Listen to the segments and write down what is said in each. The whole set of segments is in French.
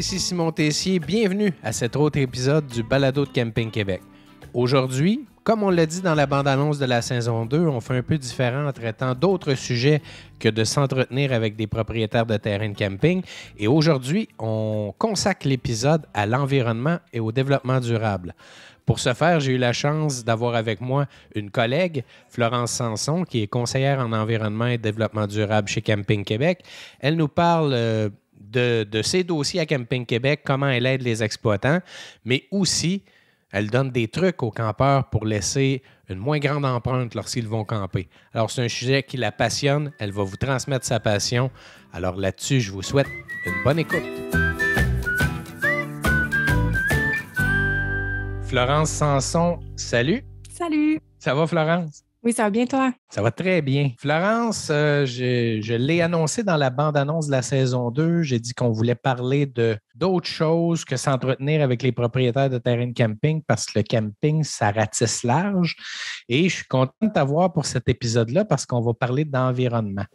ici Simon Tessier. Bienvenue à cet autre épisode du Balado de Camping Québec. Aujourd'hui, comme on l'a dit dans la bande-annonce de la saison 2, on fait un peu différent en traitant d'autres sujets que de s'entretenir avec des propriétaires de terrains de camping. Et aujourd'hui, on consacre l'épisode à l'environnement et au développement durable. Pour ce faire, j'ai eu la chance d'avoir avec moi une collègue, Florence Sanson, qui est conseillère en environnement et développement durable chez Camping Québec. Elle nous parle euh, de, de, ses dossiers à Camping Québec, comment elle aide les exploitants, mais aussi, elle donne des trucs aux campeurs pour laisser une moins grande empreinte lorsqu'ils vont camper. Alors, c'est un sujet qui la passionne. Elle va vous transmettre sa passion. Alors là-dessus, je vous souhaite une bonne écoute. Florence Sanson, salut. Salut. Ça va, Florence? Oui, ça va bien, toi? Ça va très bien. Florence, euh, je, l'ai annoncé dans la bande-annonce de la saison 2. J'ai dit qu'on voulait parler d'autres choses que s'entretenir avec les propriétaires de terrain de camping parce que le camping, ça ratisse large. Et je suis content de t'avoir pour cet épisode-là parce qu'on va parler d'environnement.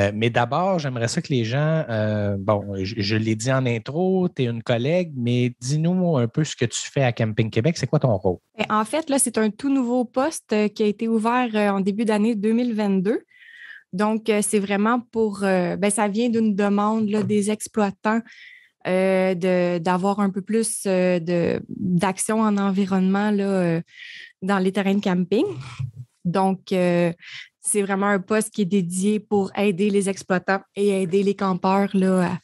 Euh, mais d'abord, j'aimerais ça que les gens, euh, bon, je, je l'ai dit en intro, tu es une collègue, mais dis-nous un peu ce que tu fais à Camping Québec. C'est quoi ton rôle? Ben, en fait, là, c'est un tout nouveau poste qui a été ouvert en début d'année 2022. Donc, euh, c'est vraiment pour, euh, ben, ça vient d'une demande des exploitants euh, d'avoir un peu plus de d'action en environnement là, dans les terrains de camping. Donc, c'est vraiment un poste qui est dédié pour aider les exploitants et aider les campeurs là,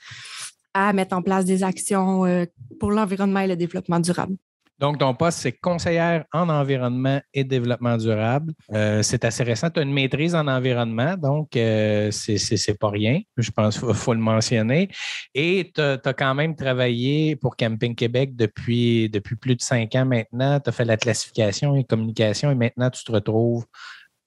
à, mettre en place des actions pour l'environnement et le développement durable. Donc, ton poste, c'est conseillère en environnement et développement durable. Euh, c'est assez récent. Tu as une maîtrise en environnement, donc euh, c'est pas rien. Je pense qu'il faut, le mentionner. Et tu as, quand même travaillé pour Camping Québec depuis, depuis plus de cinq ans maintenant. Tu as fait la classification et communication et maintenant tu te retrouves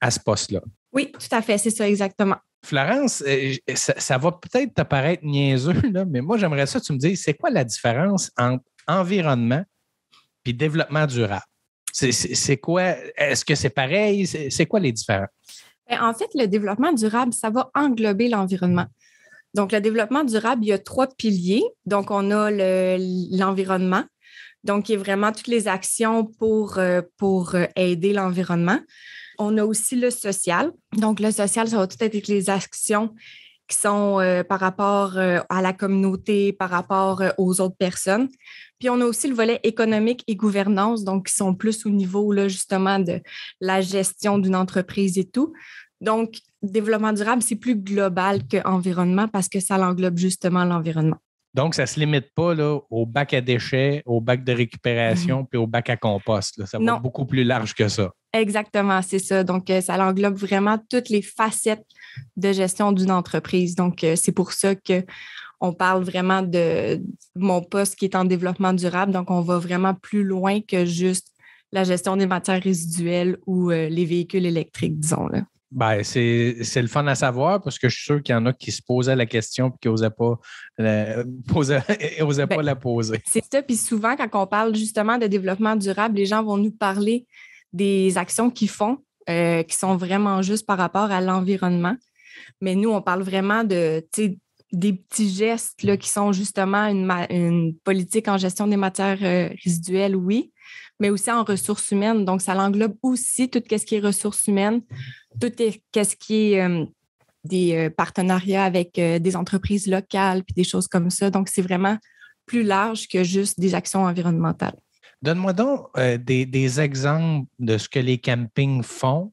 à ce poste-là. Oui, tout à fait, c'est ça exactement. Florence, euh, ça, va peut-être t'apparaître niaiseux, là, mais moi, j'aimerais ça, tu me dises, c'est quoi la différence entre environnement puis développement durable. C'est quoi? Est-ce que c'est pareil? C'est quoi les différents ben, En fait, le développement durable, ça va englober l'environnement. Donc, le développement durable, il y a trois piliers. Donc, on a l'environnement, donc donc y a vraiment toutes les actions pour, euh, pour euh, aider l'environnement. On a aussi le social. Donc, le social, ça va tout être les actions qui sont euh, par rapport à la communauté, par rapport aux autres personnes. Puis on a aussi le volet économique et gouvernance, donc qui sont plus au niveau là, justement de la gestion d'une entreprise et tout. Donc, développement durable, c'est plus global qu'environnement parce que ça l'englobe justement l'environnement. Donc, ça ne se limite pas au bac à déchets, au bac de récupération, mhm. puis au bac à compost. Ça va beaucoup plus large que ça. Exactement, c'est ça. Donc, euh, ça l'englobe vraiment toutes les facettes de gestion d'une entreprise. Donc, euh, c'est pour ça que on parle vraiment de mon poste qui est en développement durable. Donc, on va vraiment plus loin que juste la gestion des matières résiduelles ou euh, les véhicules électriques, disons. Là. Bien, c'est, le fun à savoir parce que je suis sûr qu'il y en a qui se posaient la question et qui n'osaient pas, la, poser, osaient pas ben, la poser. C'est ça. Puis souvent, quand on parle justement de développement durable, les gens vont nous parler des actions qu'ils font euh, qui sont vraiment juste par rapport à l'environnement. Mais nous, on parle vraiment de des petits gestes qui sont justement une, politique en gestion des matières euh, résiduelles, oui, mais aussi en ressources humaines. Donc, ça l'englobe aussi tout ce qui est ressources humaines, tout ce qui est euh, des euh, partenariats avec des entreprises locales, puis des choses comme ça. Donc, c'est vraiment plus large que juste des actions environnementales. Donne-moi donc des, des exemples de ce que les campings font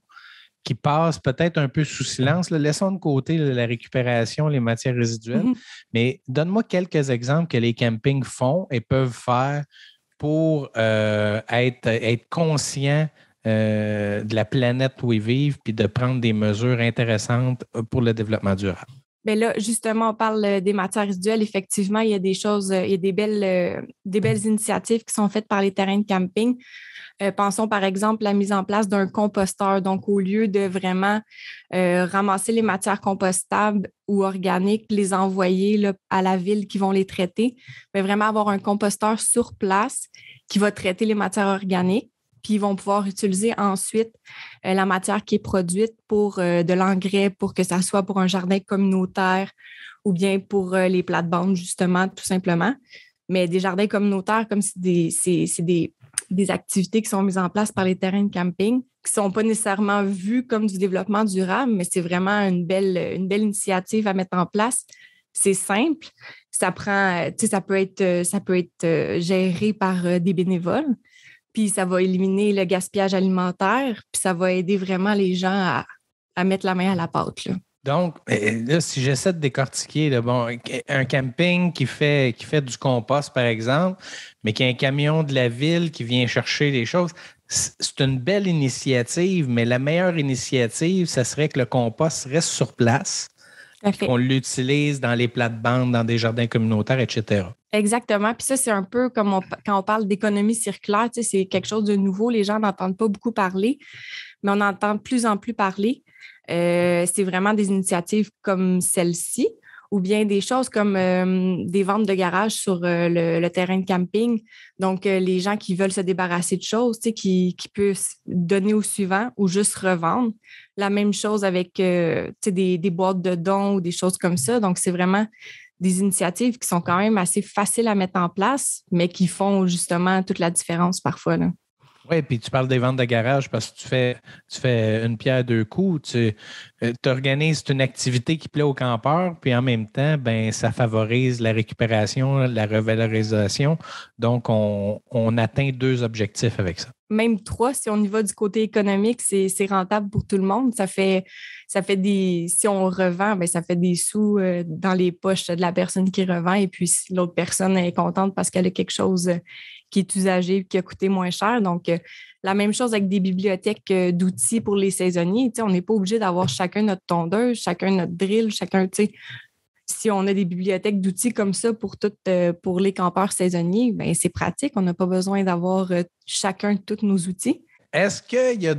qui passe peut-être un peu sous silence. Laissons de côté la récupération, les matières résiduelles, mhm. mais donne-moi quelques exemples que les campings font et peuvent faire pour euh, être, être conscients euh, de la planète où ils vivent, puis de prendre des mesures intéressantes euh, pour le développement durable. Ben là, justement, on parle euh, des matières résiduelles. Effectivement, il y a des choses, euh, il y a des belles, euh, des belles initiatives qui sont faites par les terrains de camping. pensons par exemple la mise en place d'un composteur. Donc, au lieu de vraiment ramasser les matières compostables ou organiques, les envoyer là, à la ville qui vont les traiter, mais vraiment avoir un composteur sur place qui va traiter les matières organiques puis ils vont pouvoir utiliser ensuite euh, la matière qui est produite pour euh, de l'engrais, pour que ça soit pour un jardin communautaire ou bien pour euh, les plates-bandes, justement, tout simplement. Mais des jardins communautaires, comme c'est des, activités qui sont mises en place par les terrains de camping, qui ne sont pas nécessairement vues comme du développement durable, mais c'est vraiment une belle, une belle initiative à mettre en place. C'est simple, ça prend, ça peut être, ça peut être géré par des bénévoles, puis ça va éliminer le gaspillage alimentaire, puis ça va aider vraiment les gens à, mettre la main à la pâte. Donc, euh, là, si j'essaie de décortiquer, bon, un camping qui fait, qui fait du compost, par exemple, mais qui a un camion de la ville qui vient chercher les choses, c'est une belle initiative, mais la meilleure initiative, ce serait que le compost reste sur place on l'utilise dans les plates-bandes, dans des jardins communautaires, etc. Exactement. Puis ça, c'est un peu comme quand on parle d'économie circulaire, c'est quelque chose de nouveau. Les gens n'entendent pas beaucoup parler, mais on entend de plus en plus parler. Euh, c'est vraiment des initiatives comme celle-ci ou bien des choses comme euh, des ventes de garage sur euh, le, terrain de camping. Donc, euh, les gens qui veulent se débarrasser de choses, tu sais, qui, peuvent donner au suivant ou juste revendre. La même chose avec tu sais, des, des, boîtes de dons ou des choses comme ça. Donc, c'est vraiment des initiatives qui sont quand même assez faciles à mettre en place, mais qui font justement toute la différence parfois. Là. Oui, puis tu parles des ventes de garage parce que tu fais, tu fais une pierre deux coups, tu euh, organises une activité qui plaît aux campeurs, puis en même temps, ben, ça favorise la récupération, la revalorisation. Donc, on, atteint deux objectifs avec ça même trois, si on y va du côté économique, c'est rentable pour tout le monde. Ça fait, ça fait des. Si on revend, bien, ça fait des sous euh, dans les poches de la personne qui revend. Et puis, l'autre personne est contente parce qu'elle a quelque chose qui est usagé, qui a coûté moins cher. Donc, euh, la même chose avec des bibliothèques euh, d'outils pour les saisonniers. on n'est pas obligé d'avoir chacun notre tondeur, chacun notre drill, chacun, tu sais, si on a des bibliothèques d'outils comme ça pour, toutes euh, pour les campeurs saisonniers, ben c'est pratique. On n'a pas besoin d'avoir chacun tous nos outils. Est-ce qu'il y a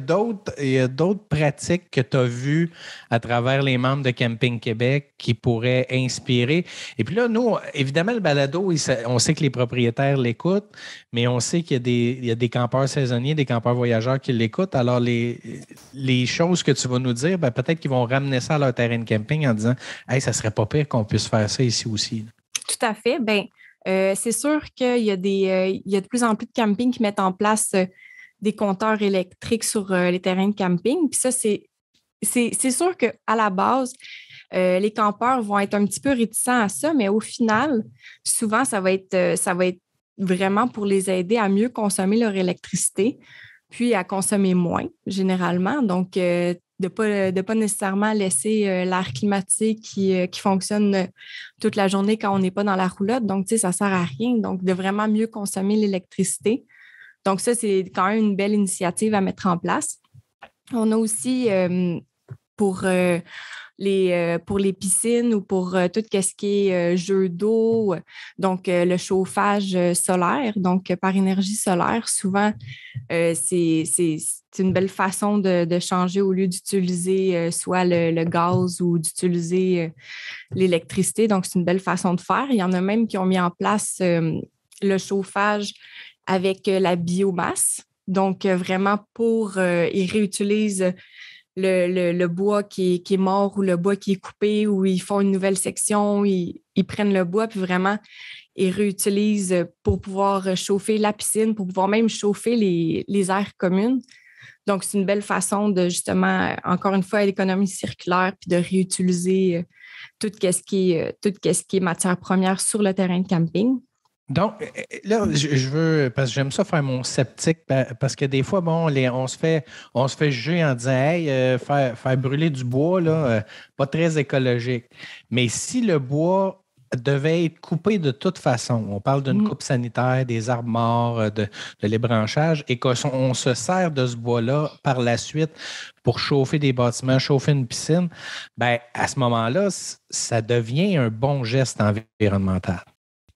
d'autres pratiques que tu as vues à travers les membres de Camping Québec qui pourraient inspirer? Et puis là, nous, évidemment, le balado, on sait que les propriétaires l'écoutent, mais on sait qu'il y, a des campeurs saisonniers, des campeurs voyageurs qui l'écoutent. Alors, les, les, choses que tu vas nous dire, ben, peut-être qu'ils vont ramener ça à leur terrain de camping en disant Hey, ça serait pas pire qu'on puisse faire ça ici aussi. Tout à fait. Bien, euh, c'est sûr qu'il y, a des, euh, il y a de plus en plus de campings qui mettent en place. Euh, des compteurs électriques sur euh, les terrains de camping. Puis ça, c'est, c'est, sûr qu'à la base, euh, les campeurs vont être un petit peu réticents à ça, mais au final, souvent, ça va être, euh, ça va être vraiment pour les aider à mieux consommer leur électricité, puis à consommer moins, généralement. Donc, de ne pas, nécessairement laisser l'air climatique qui, qui, fonctionne toute la journée quand on n'est pas dans la roulotte. Donc, tu ça ne sert à rien. Donc, de vraiment mieux consommer l'électricité. Donc, ça, c'est quand même une belle initiative à mettre en place. On a aussi euh, pour, euh, les, euh, pour les piscines ou pour tout ce qui est jeu d'eau, donc le chauffage solaire, donc par énergie solaire, souvent, c'est une belle façon de, changer au lieu d'utiliser soit le, gaz ou d'utiliser l'électricité. Donc, c'est une belle façon de faire. Il y en a même qui ont mis en place le chauffage avec euh, la biomasse. Donc, euh, vraiment pour, euh, ils réutilisent le, bois qui est, mort ou le bois qui est coupé ou ils font une nouvelle section, ils, prennent le bois, puis vraiment, ils réutilisent pour pouvoir chauffer la piscine, pour pouvoir même chauffer les, les aires communes. Donc, c'est une belle façon de justement, encore une fois, l'économie circulaire, puis de réutiliser tout, quest ce qui ce qui est matière première sur le terrain de camping. Donc, euh, euh, là, je veux, parce que j'aime ça faire mon sceptique, parce que des fois, bon, les, on, se fait, on se fait juger en disant, hey, euh, faire, faire, brûler du bois, là, pas très écologique. Mais si le bois devait être coupé de toute façon, on parle d'une mm. coupe sanitaire, des arbres morts, de, de l'ébranchage, et qu'on se sert de ce bois-là par la suite pour chauffer des bâtiments, chauffer une piscine, ben, à ce moment-là, ça devient un bon geste environnemental.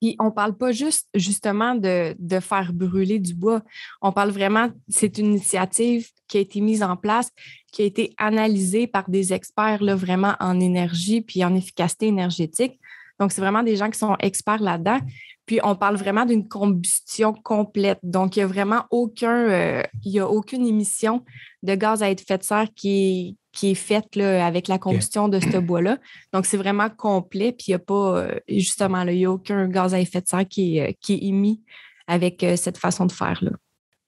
Puis on parle pas juste justement de, faire brûler du bois. On parle vraiment, c'est une initiative qui a été mise en place, qui a été analysée par des experts là, vraiment en énergie puis en efficacité énergétique. Donc, c'est vraiment des gens qui sont experts là-dedans. Puis on parle vraiment d'une combustion complète. Donc, il n'y a vraiment aucun, euh, il y a aucune émission de gaz à effet de serre qui, qui est faite là, avec la combustion de ce bois-là. Donc, c'est vraiment complet. Puis, il n'y a pas, euh, justement, il n'y a aucun gaz à effet de serre qui, est, euh, qui émis avec euh, cette façon de faire-là.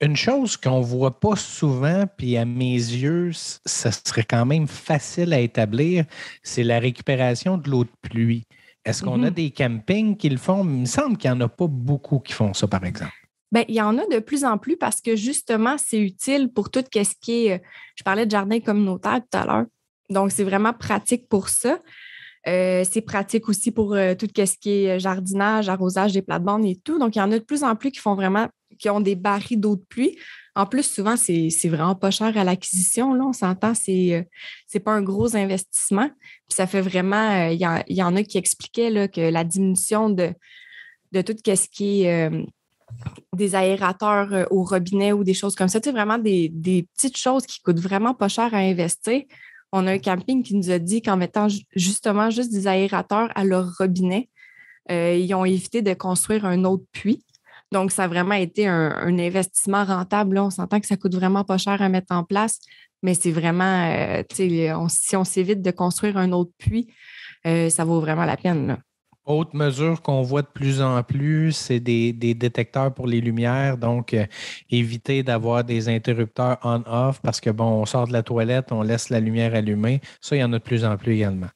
Une chose qu'on ne voit pas souvent, puis à mes yeux, ce serait quand même facile à établir, c'est la récupération de l'eau de pluie. Est-ce qu'on a mm-hmm. des campings qui le font? Il me semble qu'il n'y en a pas beaucoup qui font ça, par exemple. Bien, il y en a de plus en plus parce que justement, c'est utile pour tout ce qui est. Euh, je parlais de jardin communautaire tout à l'heure. Donc, c'est vraiment pratique pour ça. Euh, c'est pratique aussi pour euh, tout ce qui est jardinage, arrosage des plates-bandes et tout. Donc, il y en a de plus en plus qui font vraiment, qui ont des barils d'eau de pluie. En plus, souvent, c'est vraiment pas cher à l'acquisition. Là, on s'entend, c'est n'est pas un gros investissement. Puis ça fait vraiment, il y, en a qui expliquaient là, que la diminution de, de tout ce qui est des aérateurs euh, au robinet ou des choses comme ça. C'est vraiment des, petites choses qui coûtent vraiment pas cher à investir. On a un camping qui nous a dit qu'en mettant justement juste des aérateurs à leur robinet, euh, ils ont évité de construire un autre puits. Donc, ça a vraiment été un, investissement rentable. on s'entend que ça coûte vraiment pas cher à mettre en place, mais c'est vraiment, euh, si on s'évite de construire un autre puits, ça vaut vraiment la peine. Autre mesure qu'on voit de plus en plus, c'est des, détecteurs pour les lumières. Donc, euh, éviter d'avoir des interrupteurs on-off parce que, bon, on sort de la toilette, on laisse la lumière allumée. Ça, il y en a de plus en plus également.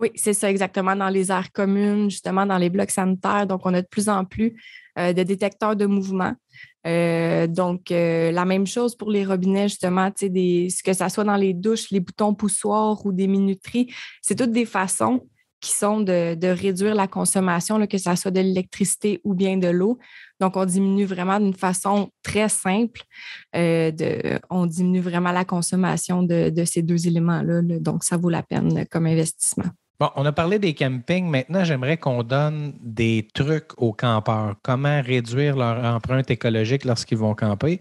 Oui, c'est ça exactement. Dans les aires communes, justement, dans les blocs sanitaires. Donc, on a de plus en plus euh, de détecteurs de mouvement. Euh, donc, la même chose pour les robinets, justement, des, que ce soit dans les douches, les boutons poussoirs ou des minuteries, c'est toutes des façons qui sont de, réduire la consommation, que ce soit de l'électricité ou bien de l'eau. Donc, on diminue vraiment d'une façon très simple, euh, de, on diminue vraiment la consommation de, ces deux éléments-là. donc, ça vaut la peine comme investissement. Bon, on a parlé des campings. Maintenant, j'aimerais qu'on donne des trucs aux campeurs. Comment réduire leur empreinte écologique lorsqu'ils vont camper?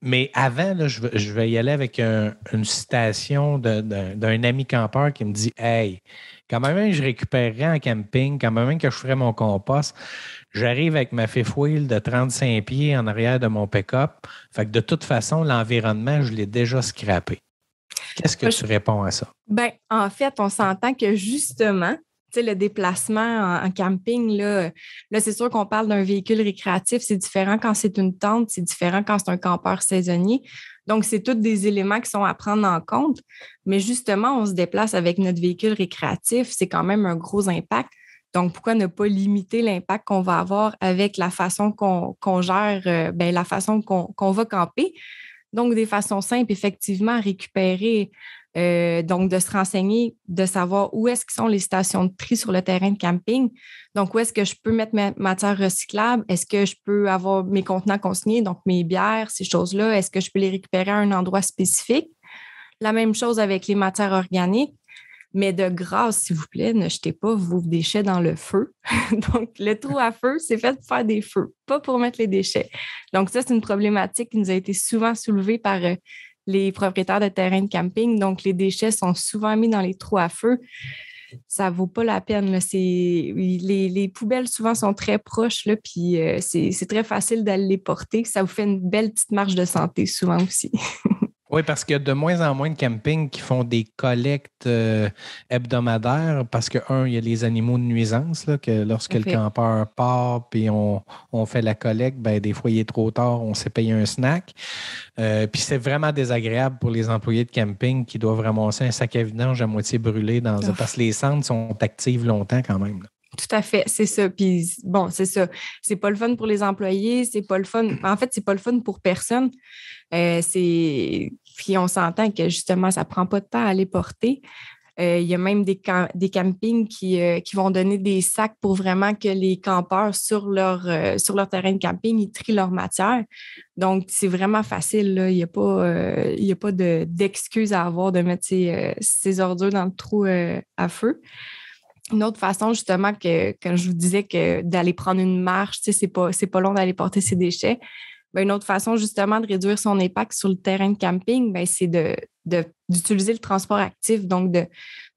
Mais avant, je, vais y aller avec une citation d'un ami campeur qui me dit Hey, quand même, je récupérerais en camping, quand même que je ferais mon compost, j'arrive avec ma fifth wheel de 35 pieds en arrière de mon pick-up. Fait que de toute façon, l'environnement, je l'ai déjà scrappé. Qu'est-ce que tu réponds à ça? Ben, en fait, on s'entend que justement, le déplacement en, camping, là, c'est sûr qu'on parle d'un véhicule récréatif, c'est différent quand c'est une tente, c'est différent quand c'est un campeur saisonnier. Donc, c'est tous des éléments qui sont à prendre en compte. Mais justement, on se déplace avec notre véhicule récréatif, c'est quand même un gros impact. Donc, pourquoi ne pas limiter l'impact qu'on va avoir avec la façon qu'on gère, euh, ben, la façon qu'on va camper? Donc, des façons simples, effectivement, récupérer euh, donc, de se renseigner, de savoir où est-ce sont les stations de tri sur le terrain de camping. Donc, où est-ce que je peux mettre mes matières recyclables? Est-ce que je peux avoir mes contenants consignés, donc mes bières, ces choses-là? Est-ce que je peux les récupérer à un endroit spécifique? La même chose avec les matières organiques. Mais de grâce, s'il vous plaît, ne jetez pas vos déchets dans le feu. Donc, le trou à feu, c'est fait pour faire des feux, pas pour mettre les déchets. Donc, ça, c'est une problématique qui nous a été souvent soulevée par euh, les propriétaires de terrains de camping. Donc, les déchets sont souvent mis dans les trous à feu. Ça vaut pas la peine. Les, poubelles, souvent, sont très proches, puis euh, c'est très facile d'aller les porter. Ça vous fait une belle petite marge de santé, souvent aussi. Oui, parce qu'il y a de moins en moins de campings qui font des collectes euh, hebdomadaires parce que, un, il y a les animaux de nuisance, que lorsque le campeur part puis on, on, fait la collecte, ben, des fois, il est trop tard, on s'est payé un snack. Euh, puis c'est vraiment désagréable pour les employés de camping qui doivent ramasser un sac à vidange à moitié brûlé dans, un. parce que les cendres sont actives longtemps quand même. Tout à fait, c'est ça. Puis bon, c'est ça. C'est pas le fun pour les employés, c'est pas le fun. En fait, c'est pas le fun pour personne. Euh, c'est puis on s'entend que justement, ça prend pas de temps à les porter. Euh, il y a même des, des campings euh, qui, vont donner des sacs pour vraiment que les campeurs sur leur, sur leur terrain de camping, ils trient leur matière. Donc, c'est vraiment facile. Il n'y a pas, il pas d'excuses à avoir de mettre ces ses, ordures dans le trou à feu une autre façon, justement, que quand je vous disais que d'aller prendre une marche, tu sais, c'est pas, pas long d'aller porter ses déchets. Ben, une autre façon, justement, de réduire son impact sur le terrain de camping, ben, c'est de, d'utiliser le transport actif, donc de,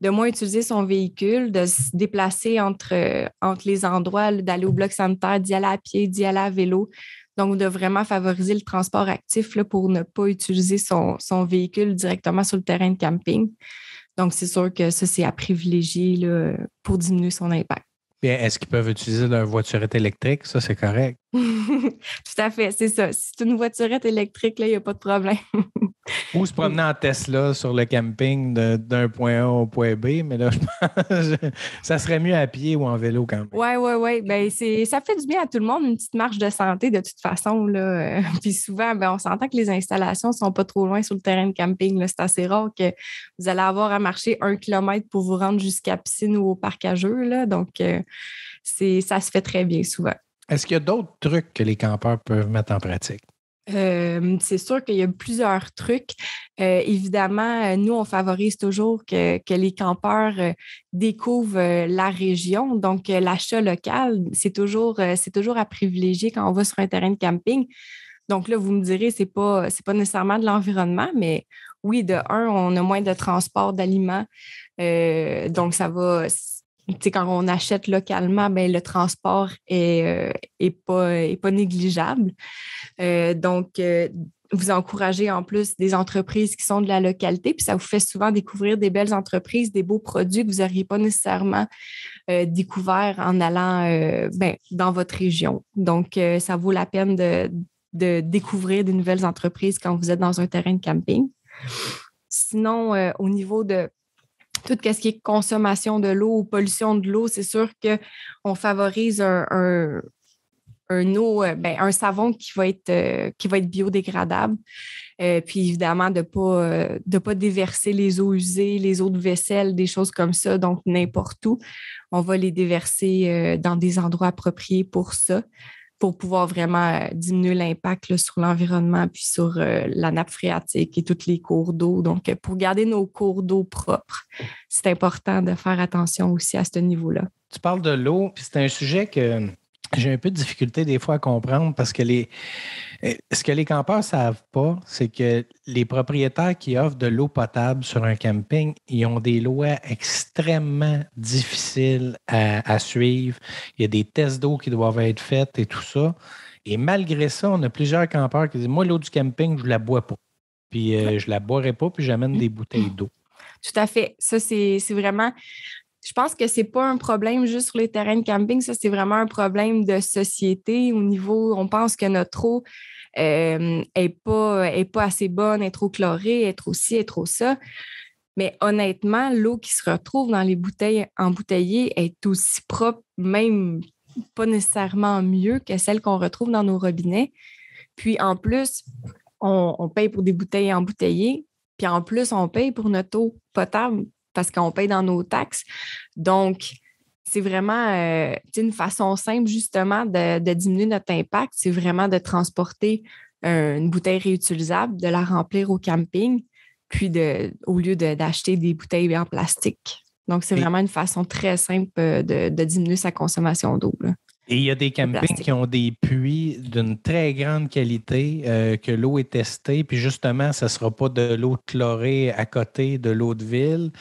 de moins utiliser son véhicule, de se déplacer entre, euh, entre les endroits, d'aller au bloc sanitaire, d'y aller à pied, d'y aller à vélo. Donc, de vraiment favoriser le transport actif pour ne pas utiliser son, son véhicule directement sur le terrain de camping. Donc, c'est sûr que ça, c'est à privilégier pour diminuer son impact. Est-ce qu'ils peuvent utiliser leur voiturette électrique? Ça, c'est correct. Tout à fait, c'est ça. Si c'est une voiturette électrique, il n'y a pas de problème. Ou se promener en Tesla sur le camping d'un point A au point B, mais là, ça serait mieux à pied ou en vélo quand même. Oui, oui, oui. Ben, ça fait du bien à tout le monde, une petite marche de santé de toute façon. Là. Euh, puis souvent, ben, on s'entend que les installations ne sont pas trop loin sur le terrain de camping. C'est assez rare que vous allez avoir à marcher un kilomètre pour vous rendre jusqu'à piscine ou au parc Là. Donc, euh, ça se fait très bien souvent. Est-ce qu'il y a d'autres trucs que les campeurs peuvent mettre en pratique? Euh, c'est sûr qu'il y a plusieurs trucs. Euh, évidemment, euh, nous, on favorise toujours que, les campeurs découvrent la région. Donc, l'achat local, c'est toujours, c'est toujours à privilégier quand on va sur un terrain de camping. Donc là, vous me direz, ce n'est pas, c'est pas nécessairement de l'environnement, mais oui, de un, on a moins de transport d'aliments. donc, ça va, quand on achète localement, ben, le transport n'est euh, pas, est pas, négligeable. Euh, donc, euh, vous encouragez en plus des entreprises qui sont de la localité, puis ça vous fait souvent découvrir des belles entreprises, des beaux produits que vous n'auriez pas nécessairement découvert en allant ben, dans votre région. Donc, ça vaut la peine de, de, découvrir des nouvelles entreprises quand vous êtes dans un terrain de camping. Sinon, au niveau de tout ce qui est consommation de l'eau ou pollution de l'eau, c'est sûr qu'on favorise un, eau, euh, ben, un savon qui va être, euh, qui va être biodégradable. Euh, puis évidemment, de ne pas, pas déverser les eaux usées, les eaux de vaisselle, des choses comme ça. Donc, n'importe où, on va les déverser dans des endroits appropriés pour ça pour pouvoir vraiment euh, diminuer l'impact sur l'environnement puis sur euh, la nappe phréatique et tous les cours d'eau. Donc, euh, pour garder nos cours d'eau propres, c'est important de faire attention aussi à ce niveau-là. Tu parles de l'eau, puis c'est un sujet que j'ai un peu de difficulté des fois à comprendre parce que euh, ce que les campeurs ne savent pas, c'est que les propriétaires qui offrent de l'eau potable sur un camping, ils ont des lois extrêmement difficiles à, suivre. Il y a des tests d'eau qui doivent être faits et tout ça. Et malgré ça, on a plusieurs campeurs qui disent Moi, l'eau du camping, je ne la bois pas. Puis euh, je ne la boirai pas, puis j'amène des bouteilles d'eau. Tout à fait. Ça, c'est vraiment je pense que c'est pas un problème juste sur les terrains de camping. Ça, c'est vraiment un problème de société au niveau, on pense que notre eau n'est euh, pas, est pas assez bonne, est trop chlorée, est trop ci, est trop ça. Mais honnêtement, l'eau qui se retrouve dans les bouteilles embouteillées est aussi propre, même pas nécessairement mieux que celle qu'on retrouve dans nos robinets. Puis en plus, on, on paye pour des bouteilles embouteillées. Puis en plus, on paye pour notre eau potable parce qu'on paye dans nos taxes. Donc, c'est vraiment euh, une façon simple justement de, diminuer notre impact, c'est vraiment de transporter euh, une bouteille réutilisable, de la remplir au camping, puis de, au lieu d'acheter des bouteilles en plastique. Donc, c'est vraiment une façon très simple euh, de, de diminuer sa consommation d'eau. Et il y a des campings qui ont des puits d'une très grande qualité, euh, que l'eau est testée, puis justement, ça ne sera pas de l'eau chlorée à côté de l'eau de ville.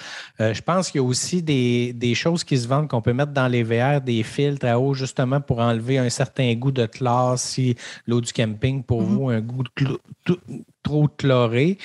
Euh, je pense qu'il y a aussi des, choses qui se vendent qu'on peut mettre dans les VR, des filtres à eau, justement, pour enlever un certain goût de chlore, si l'eau du camping, pour mm-hmm. vous, un goût de trop chloré.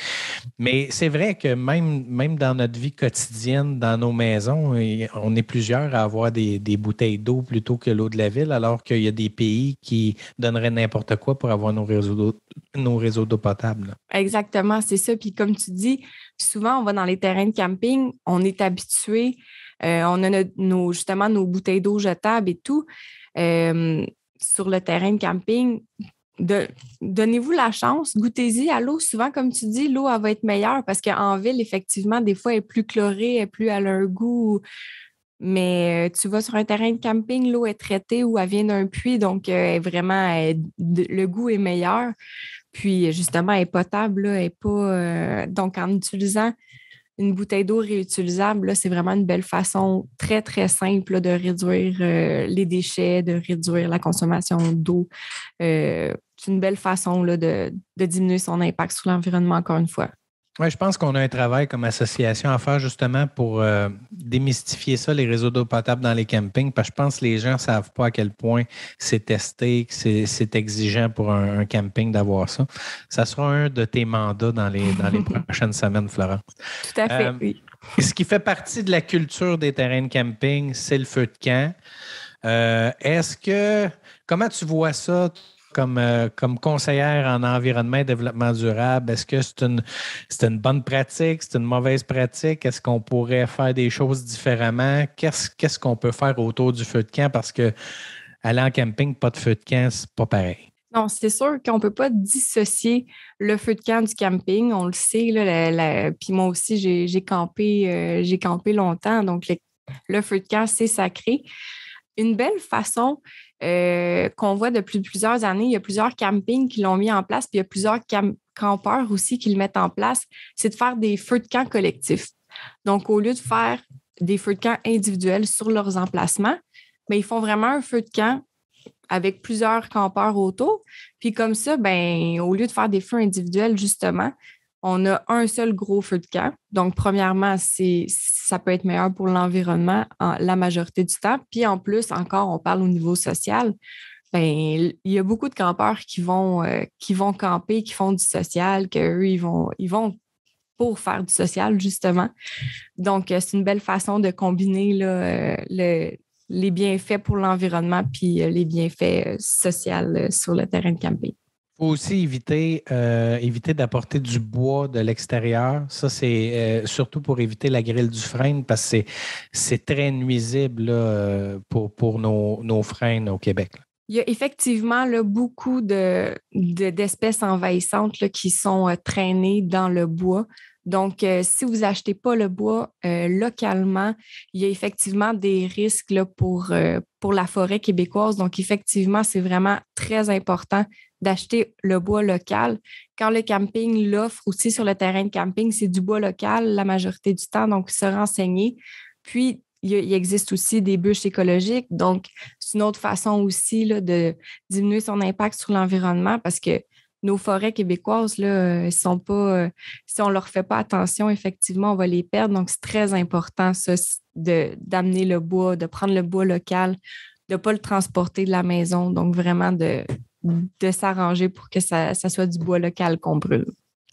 Mais c'est vrai que même, même dans notre vie quotidienne, dans nos maisons, on est plusieurs à avoir des, bouteilles d'eau plutôt que l'eau de la ville, alors qu'il y a des pays qui donneraient n'importe quoi pour avoir nos réseaux d'eau, nos réseaux d'eau potable. Exactement, c'est ça. Puis comme tu dis, souvent on va dans les terrains de camping, on est habitué, euh, on a justement nos bouteilles d'eau jetables et tout. Euh, sur le terrain de camping, donnez-vous la chance, goûtez-y à l'eau. Souvent, comme tu dis, l'eau, va être meilleure parce qu'en ville, effectivement, des fois, elle est plus chlorée, elle est plus à leur goût. Mais euh, tu vas sur un terrain de camping, l'eau est traitée ou elle vient d'un puits, donc euh, vraiment, le goût est meilleur. Puis, justement, elle est potable, elle euh, donc, en utilisant une bouteille d'eau réutilisable, c'est vraiment une belle façon très, très simple de réduire les déchets, de réduire la consommation d'eau c'est une belle façon de, diminuer son impact sur l'environnement, encore une fois. Oui, je pense qu'on a un travail comme association à faire justement pour euh, démystifier ça, les réseaux d'eau potable dans les campings, parce que je pense que les gens ne savent pas à quel point c'est testé, que c'est exigeant pour un, camping d'avoir ça. Ça sera un de tes mandats dans les, dans les prochaines semaines, Florence. Tout à fait, euh, oui. Ce qui fait partie de la culture des terrains de camping, c'est le feu de camp. Euh, est-ce que, comment tu vois ça? Euh, comme, conseillère en environnement et développement durable? Est-ce que c'est une, c'est une bonne pratique? C'est une mauvaise pratique? Est-ce qu'on pourrait faire des choses différemment? Qu'est-ce, qu'on peut faire autour du feu de camp? Parce que aller en camping, pas de feu de camp, c'est pas pareil. Non, c'est sûr qu'on ne peut pas dissocier le feu de camp du camping. On le sait. Puis moi aussi, j'ai, campé, euh, j'ai campé longtemps. Donc, le feu de camp, c'est sacré. Une belle façon euh, qu'on voit depuis plusieurs années. Il y a plusieurs campings qui l'ont mis en place, puis il y a plusieurs campeurs aussi qui le mettent en place, c'est de faire des feux de camp collectifs. Donc, au lieu de faire des feux de camp individuels sur leurs emplacements, mais ben, ils font vraiment un feu de camp avec plusieurs campeurs autour. Puis comme ça, ben, au lieu de faire des feux individuels, justement, on a un seul gros feu de camp. Donc, premièrement, c'est, ça peut être meilleur pour l'environnement la majorité du temps. Puis en plus, encore, on parle au niveau social. Ben, il y a beaucoup de campeurs qui vont, euh, qui vont camper, qui font du social, qu'eux, ils vont, ils vont pour faire du social, justement. Donc, euh, c'est une belle façon de combiner euh, les bienfaits pour l'environnement puis les bienfaits sociaux sur le terrain de camping. Il faut aussi éviter, euh, éviter d'apporter du bois de l'extérieur. Ça, c'est euh, surtout pour éviter la grille du frein parce que c'est très nuisible euh, pour, nos, nos freins au Québec. Il y a effectivement beaucoup d'espèces de, envahissantes qui sont traînées dans le bois. Donc, si vous achetez pas le bois localement, il y a effectivement des risques pour, pour la forêt québécoise. Donc, effectivement, c'est vraiment très important d'acheter le bois local. Quand le camping l'offre aussi sur le terrain de camping, c'est du bois local la majorité du temps, donc se renseigner. Puis, il existe aussi des bûches écologiques. Donc, c'est une autre façon aussi de diminuer son impact sur l'environnement parce que nos forêts québécoises, euh, sont pas, euh, si on ne leur fait pas attention, effectivement, on va les perdre. Donc, c'est très important, ça, d'amener le bois, de prendre le bois local, de ne pas le transporter de la maison. Donc, vraiment, de, de s'arranger pour que ça, soit du bois local qu'on brûle.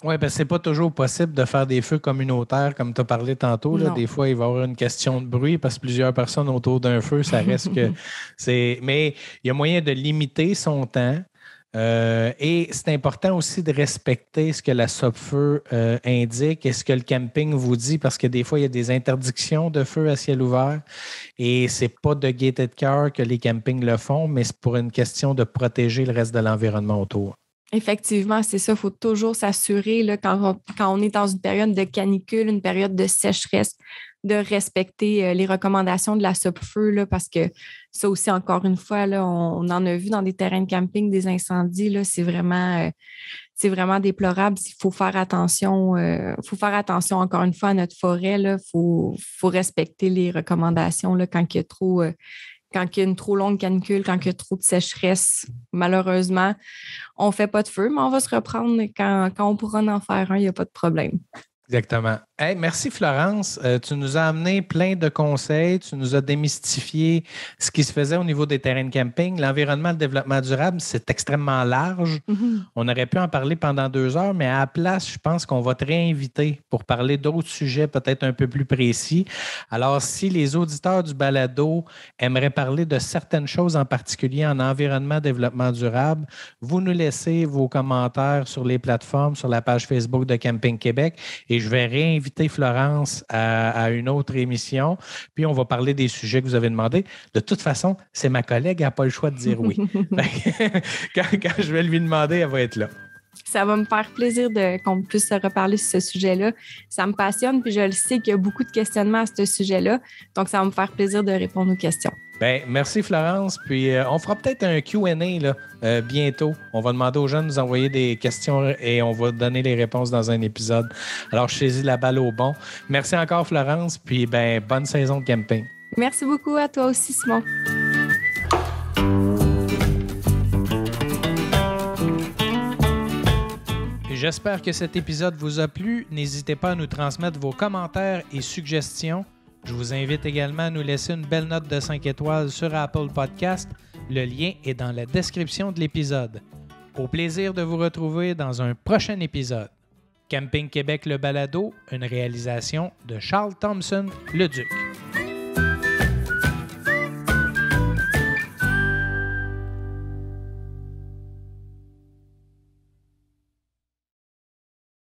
Oui, ben c'est pas toujours possible de faire des feux communautaires comme tu as parlé tantôt. Là. Des fois, il va y avoir une question de bruit parce que plusieurs personnes autour d'un feu, ça reste que c'est. Mais il y a moyen de limiter son temps euh, et c'est important aussi de respecter ce que la SOPFEU euh, indique et ce que le camping vous dit, parce que des fois, il y a des interdictions de feu à ciel ouvert et c'est pas de gaieté de que les campings le font, mais c'est pour une question de protéger le reste de l'environnement autour. Effectivement, c'est ça. Il faut toujours s'assurer quand, on est dans une période de canicule, une période de sécheresse, de respecter euh, les recommandations de la SOPFEU, là, parce que ça aussi, encore une fois, on, en a vu dans des terrains de camping, des incendies, là, c'est vraiment, euh, c'est vraiment déplorable. Il faut faire attention, euh, faut faire attention encore une fois à notre forêt. Il faut, respecter les recommandations là, quand il y a une trop longue canicule, quand il y a trop de sécheresse, malheureusement, on ne fait pas de feu, mais on va se reprendre quand, quand on pourra en faire un, il n'y a pas de problème. Exactement. merci Florence. Euh, tu nous as amené plein de conseils. Tu nous as démystifié ce qui se faisait au niveau des terrains de camping. L'environnement, le développement durable, c'est extrêmement large. Mm-hmm. On aurait pu en parler pendant deux heures, mais à la place, je pense qu'on va te réinviter pour parler d'autres sujets peut-être un peu plus précis. Alors, si les auditeurs du balado aimeraient parler de certaines choses en particulier en environnement, développement durable, vous nous laissez vos commentaires sur les plateformes, sur la page Facebook de Camping Québec je vais réinviter Florence à, une autre émission. Puis on va parler des sujets que vous avez demandés. De toute façon, c'est ma collègue, elle n'a pas le choix de dire oui. quand, je vais lui demander, elle va être là ça va me faire plaisir qu'on puisse reparler sur ce sujet-là. Ça me passionne, puis je le sais qu'il y a beaucoup de questionnements à ce sujet-là. Donc, ça va me faire plaisir de répondre aux questions. Ben, merci Florence. Puis euh, on fera peut-être un QA là, euh, bientôt. On va demander aux jeunes de nous envoyer des questions et on va donner les réponses dans un épisode. Alors, saisis la balle au bon. Merci encore Florence. Puis ben, bonne saison de camping. Merci beaucoup à toi aussi, Simon. J'espère que cet épisode vous a plu. N'hésitez pas à nous transmettre vos commentaires et suggestions je vous invite également à nous laisser une belle note de 5 étoiles sur Apple Podcast. Le lien est dans la description de l'épisode. Au plaisir de vous retrouver dans un prochain épisode. Camping Québec Le Balado, une réalisation de Charles Thompson, le Duc.